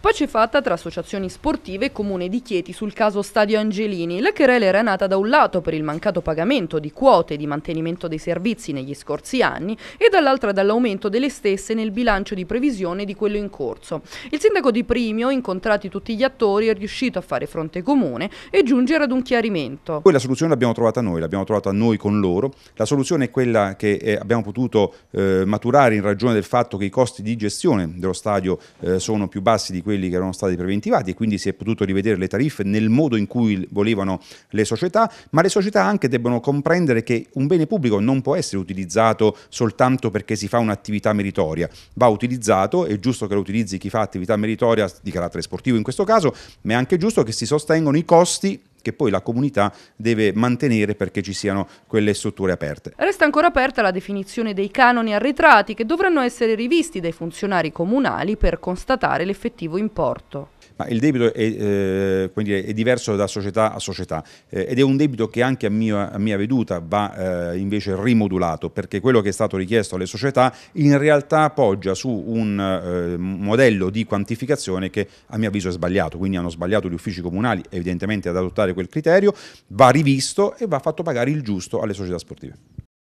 Poi c'è fatta tra associazioni sportive e comune di Chieti sul caso Stadio Angelini. La querela era nata da un lato per il mancato pagamento di quote di mantenimento dei servizi negli scorsi anni e dall'altra dall'aumento delle stesse nel bilancio di previsione di quello in corso. Il sindaco di Primio, incontrati tutti gli attori, è riuscito a fare fronte comune e giungere ad un chiarimento. Poi la soluzione l'abbiamo trovata noi, l'abbiamo trovata noi con loro. La soluzione è quella che eh, abbiamo potuto eh, maturare in ragione del fatto che i costi di gestione dello stadio eh, sono più bassi di quelli quelli che erano stati preventivati e quindi si è potuto rivedere le tariffe nel modo in cui volevano le società, ma le società anche debbono comprendere che un bene pubblico non può essere utilizzato soltanto perché si fa un'attività meritoria, va utilizzato, è giusto che lo utilizzi chi fa attività meritoria di carattere sportivo in questo caso, ma è anche giusto che si sostengono i costi che poi la comunità deve mantenere perché ci siano quelle strutture aperte. Resta ancora aperta la definizione dei canoni arretrati che dovranno essere rivisti dai funzionari comunali per constatare l'effettivo importo. Ma il debito è, eh, dire, è, diverso da società a società eh, ed è un debito che anche a mia, a mia veduta va eh, invece rimodulato perché quello che è stato richiesto alle società in realtà poggia su un eh, modello di quantificazione che a mio avviso è sbagliato, quindi hanno sbagliato gli uffici comunali evidentemente ad adottare quel criterio, va rivisto e va fatto pagare il giusto alle società sportive.